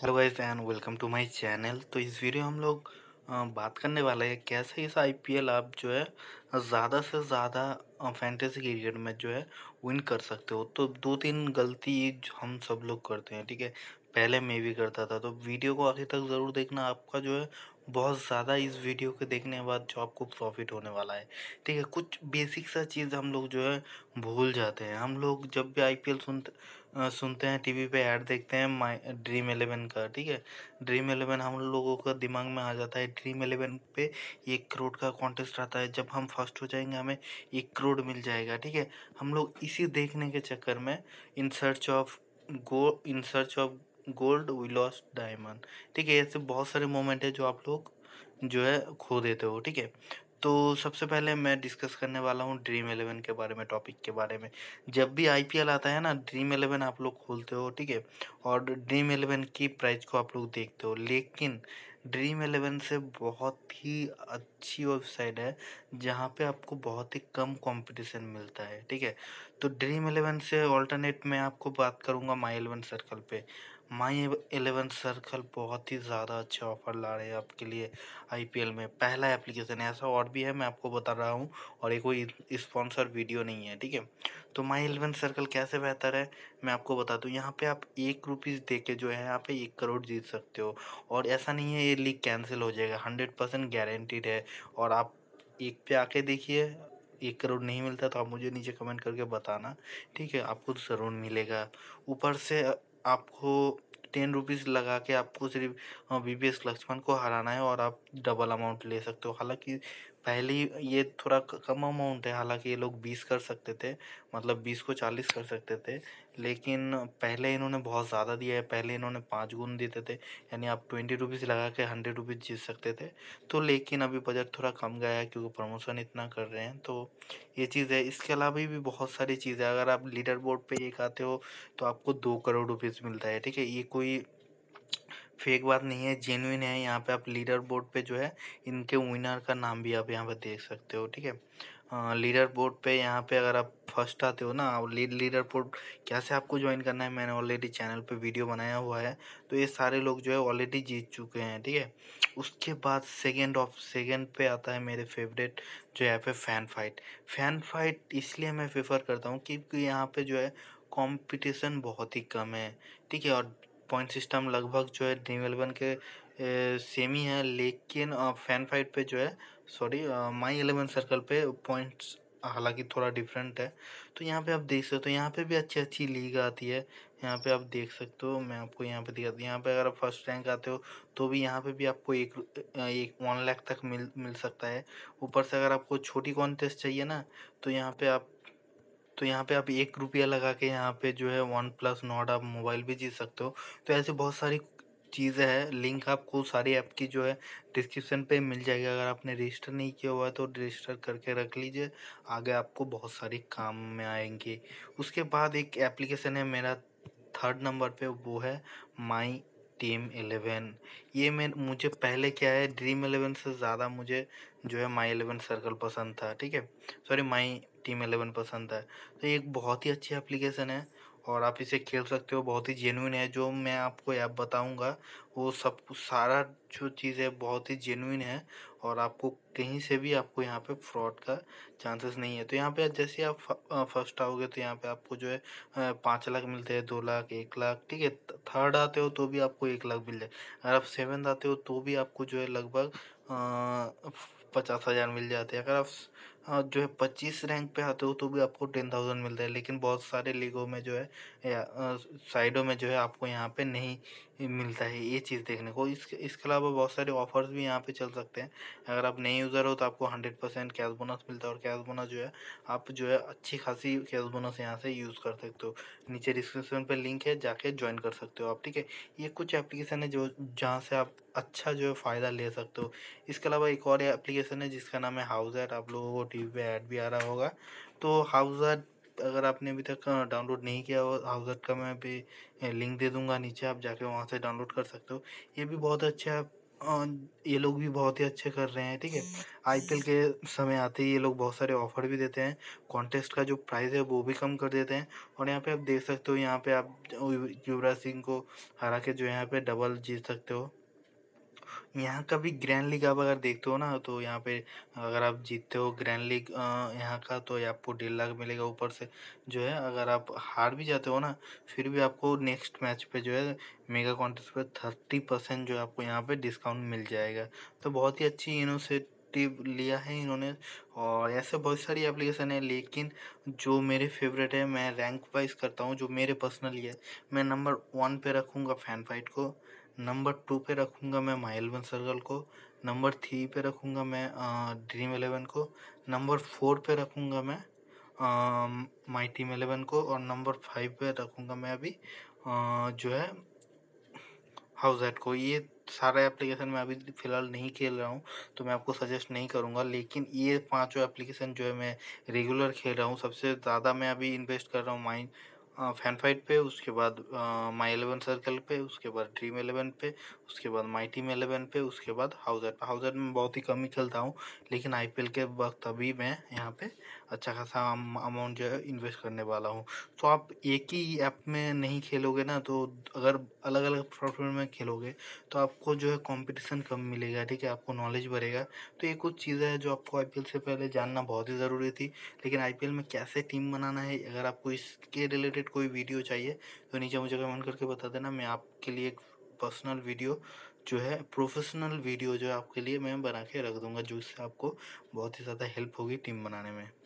hello guys and welcome to my channel तो इस video हम लोग बात करने वाले हैं कैसे इस आईपीएल आप जो है ज़्यादा से ज़्यादा फैंटेसी क्रिकेट में जो है विन कर सकते हो तो दो तीन गलती हम सब लोग करते हैं ठीक है पहले मैं भी करता था तो वीडियो को आखिर तक ज़रूर देखना आपका जो है बहुत ज़्यादा इस वीडियो के देखने के बाद जो आपको प्रॉफिट होने वाला है ठीक है कुछ बेसिक सा चीज़ हम लोग जो है भूल जाते हैं हम लोग जब भी आई पी एल सुनते सुनते हैं टी वी पे ऐड देखते हैं माई ड्रीम एलेवन का ठीक है ड्रीम एलेवन हम लोगों का दिमाग में आ जाता है ड्रीम एलेवन पे एक करोड़ का कॉन्टेस्ट आता है जब हम फर्स्ट हो जाएंगे हमें एक करोड़ मिल जाएगा ठीक है हम लोग इसी देखने के चक्कर में in search of go in search of gold we lost diamond ठीक है ऐसे बहुत सारे मोमेंट है जो आप लोग जो है खो देते हो ठीक है तो सबसे पहले मैं डिस्कस करने वाला हूँ ड्रीम एलेवन के बारे में टॉपिक के बारे में जब भी आईपीएल आता है ना ड्रीम एलेवन आप लोग खोलते हो ठीक है और ड्रीम एलेवन की प्राइस को आप लोग देखते हो लेकिन ड्रीम एलेवन से बहुत ही अच्छी वेबसाइट है जहाँ पे आपको बहुत ही कम कंपटीशन मिलता है ठीक है तो ड्रीम एलेवन से ऑल्टरनेट मैं आपको बात करूँगा माई एलेवन सर्कल पे माई एलेवन सर्कल बहुत ही ज़्यादा अच्छा ऑफर ला रहे हैं आपके लिए आईपीएल में पहला एप्लीकेशन है ऐसा और भी है मैं आपको बता रहा हूँ और ये कोई स्पॉन्सर वीडियो नहीं है ठीक है तो माई एलेवन सर्कल कैसे बेहतर है मैं आपको बता दूँ यहाँ पे आप एक रुपीज़ दे के जो है यहाँ पे एक करोड़ जीत सकते हो और ऐसा नहीं है ये लीग कैंसिल हो जाएगा हंड्रेड परसेंट गारंटीड है और आप एक पे आके देखिए एक करोड़ नहीं मिलता तो आप मुझे नीचे कमेंट करके बताना ठीक है आपको तो ज़रूर मिलेगा ऊपर से आपको टेन रुपीज़ लगा के आपको सिर्फ बी बी एस लक्ष्मण को हराना है और आप डबल अमाउंट ले सकते हो हालांकि पहले ये थोड़ा कम अमाउंट है हालांकि ये लोग बीस कर सकते थे मतलब बीस को चालीस कर सकते थे लेकिन पहले इन्होंने बहुत ज़्यादा दिया है पहले इन्होंने पाँच गुण देते थे यानी आप ट्वेंटी रुपीज़ लगा के हंड्रेड रुपीज़ जीत सकते थे तो लेकिन अभी बजट थोड़ा कम गया है क्योंकि प्रमोशन इतना कर रहे हैं तो ये चीज़ है इसके अलावा भी बहुत सारी चीज़ें अगर आप लीडर बोर्ड पर एक आते हो तो आपको दो करोड़ रुपीज़ मिलता है ठीक है ये कोई फेक बात नहीं है जेनुइन है यहाँ पे आप लीडर बोर्ड पे जो है इनके विनर का नाम भी आप यहाँ पे देख सकते हो ठीक है लीडर हाँ, बोर्ड पे यहाँ पे अगर आप फर्स्ट आते हो ना और लीड लीडर बोर्ड कैसे आपको ज्वाइन करना है मैंने ऑलरेडी चैनल पे वीडियो बनाया हुआ है तो ये सारे लोग जो है ऑलरेडी जीत चुके हैं ठीक है उसके बाद सेकेंड ऑफ सेकेंड पे आता है मेरे फेवरेट जो ऐप पे फैन फाइट फैन फाइट इसलिए मैं प्रेफर करता हूँ क्योंकि यहाँ पर जो है कॉम्पिटिशन बहुत ही कम है ठीक है और पॉइंट सिस्टम लगभग जो है ड्रीम एलेवन के सेम ही है लेकिन फैन फाइट पे जो है सॉरी माई एलेवन सर्कल पे पॉइंट्स हालांकि थोड़ा डिफरेंट है तो यहाँ पे आप देख सकते हो यहाँ पे भी अच्छी अच्छी लीग आती है यहाँ पे आप देख सकते हो मैं आपको यहाँ पे दिखाती हूँ यहाँ पे अगर आप फर्स्ट रैंक आते हो तो भी यहाँ पे भी आपको एक एक वन लाख तक मिल मिल सकता है ऊपर से अगर आपको छोटी कॉन्टेस्ट चाहिए ना तो यहाँ पे आप तो यहाँ पे आप एक रुपया लगा के यहाँ पे जो है वन प्लस नोट आप मोबाइल भी जीत सकते हो तो ऐसे बहुत सारी चीज़ें हैं लिंक आपको सारी ऐप की जो है डिस्क्रिप्शन पे मिल जाएगी अगर आपने रजिस्टर नहीं किया हुआ है तो रजिस्टर करके रख लीजिए आगे आपको बहुत सारी काम में आएंगी उसके बाद एक एप्लीकेशन है मेरा थर्ड नंबर पे वो है माई टीम एलेवन ये मैं मुझे पहले क्या है ड्रीम एलेवन से ज़्यादा मुझे जो है माई एलेवन सर्कल पसंद था ठीक है सॉरी माई टीम एलेवन पसंद है तो एक बहुत ही अच्छी एप्लीकेशन है और आप इसे खेल सकते हो बहुत ही जेनुइन है जो मैं आपको ऐप आप बताऊंगा वो सब कुछ सारा जो चीज़ है बहुत ही जेनुइन है और आपको कहीं से भी आपको यहाँ पे फ्रॉड का चांसेस नहीं है तो यहाँ पे जैसे आप फर्स्ट आओगे तो यहाँ पे आपको जो है पाँच लाख मिलते हैं दो लाख एक लाख ठीक है थर्ड आते हो तो भी आपको एक लाख मिल जाए अगर आप सेवन्थ आते हो तो भी आपको जो है लगभग पचास हज़ार मिल जाते हैं अगर आप हाँ, जो है पच्चीस रैंक पे आते हो तो भी आपको टेन थाउजेंड मिलता है लेकिन बहुत सारे लीगों में जो है साइडों में जो है आपको यहाँ पे नहीं मिलता है ये चीज़ देखने को इसके इसके अलावा बहुत सारे ऑफर्स भी यहाँ पे चल सकते हैं अगर आप नए यूज़र हो तो आपको हंड्रेड परसेंट कैश बोनस मिलता है और कैश बोनस जो है आप जो है अच्छी खासी कैश बोनस यहाँ से यूज़ कर सकते हो नीचे डिस्क्रिप्शन पर लिंक है जाके ज्वाइन कर सकते हो आप ठीक है ये कुछ एप्लीकेशन है जो जहाँ से आप अच्छा जो है फ़ायदा ले सकते हो इसके अलावा एक और एप्लीकेशन है जिसका नाम है हाउस ऐट आप लोगों को टी वी पर ऐड भी आ रहा होगा तो हाउस अगर आपने अभी तक डाउनलोड नहीं किया हो हाउस डॉट का मैं अभी लिंक दे दूंगा नीचे आप जाके वहाँ से डाउनलोड कर सकते हो ये भी बहुत अच्छा आप ये लोग भी बहुत ही अच्छे कर रहे हैं ठीक है आईपीएल के समय आते ही ये लोग बहुत सारे ऑफर भी देते हैं कॉन्टेस्ट का जो प्राइस है वो भी कम कर देते हैं और यहाँ पे आप देख सकते हो यहाँ पे आप युवराज सिंह को हरा के जो यहाँ पे डबल जीत सकते हो यहाँ का भी ग्रैंड लीग आप अगर देखते हो ना तो यहाँ पे अगर आप जीतते हो ग्रैंड लीग यहाँ का तो ये आपको डेढ़ लाख मिलेगा ऊपर से जो है अगर आप हार भी जाते हो ना फिर भी आपको नेक्स्ट मैच पे जो है मेगा कॉन्टेस्ट पे थर्टी परसेंट जो है आपको यहाँ पे डिस्काउंट मिल जाएगा तो बहुत ही अच्छी इनोसेटिव लिया है इन्होंने और ऐसे बहुत सारी एप्लीकेशन है लेकिन जो मेरे फेवरेट है मैं रैंक वाइज करता हूँ जो मेरे पर्सनली है मैं नंबर वन पे रखूँगा फैन फाइट को नंबर टू पे रखूँगा मैं माई एलेवन सर्कल को नंबर थ्री पे रखूँगा मैं ड्रीम एलेवन को नंबर फोर पे रखूँगा मैं माई टीम एलेवन को और नंबर फाइव पे रखूँगा मैं अभी आ, जो है हाउस एट को ये सारा एप्लीकेशन मैं अभी फ़िलहाल नहीं खेल रहा हूँ तो मैं आपको सजेस्ट नहीं करूँगा लेकिन ये पांचों एप्लीकेशन जो है मैं रेगुलर खेल रहा हूँ सबसे ज़्यादा मैं अभी इन्वेस्ट कर रहा हूँ माइंड फैन फाइट पे उसके बाद माई एलेवन सर्कल पे उसके बाद ड्रीम एलेवन पे उसके बाद माई टीम एलेवन पे उसके बाद हाउजर पे हाउजर में बहुत ही कम ही खेलता हूँ लेकिन आईपीएल के वक्त अभी मैं यहाँ पे अच्छा खासा अमाउंट जो है इन्वेस्ट करने वाला हूँ तो आप एक ही ऐप में नहीं खेलोगे ना तो अगर अलग अलग प्लेटफॉर्म में खेलोगे तो आपको जो है कॉम्पिटिशन कम मिलेगा ठीक है आपको नॉलेज बढ़ेगा तो ये कुछ चीज़ें हैं जो आपको आई से पहले जानना बहुत ही ज़रूरी थी लेकिन आई में कैसे टीम बनाना है अगर आपको इसके रिलेटेड रिलेटेड कोई वीडियो चाहिए तो नीचे मुझे कमेंट करके बता देना मैं आपके लिए एक पर्सनल वीडियो जो है प्रोफेशनल वीडियो जो है आपके लिए मैं बना के रख दूँगा जिससे आपको बहुत ही ज़्यादा हेल्प होगी टीम बनाने में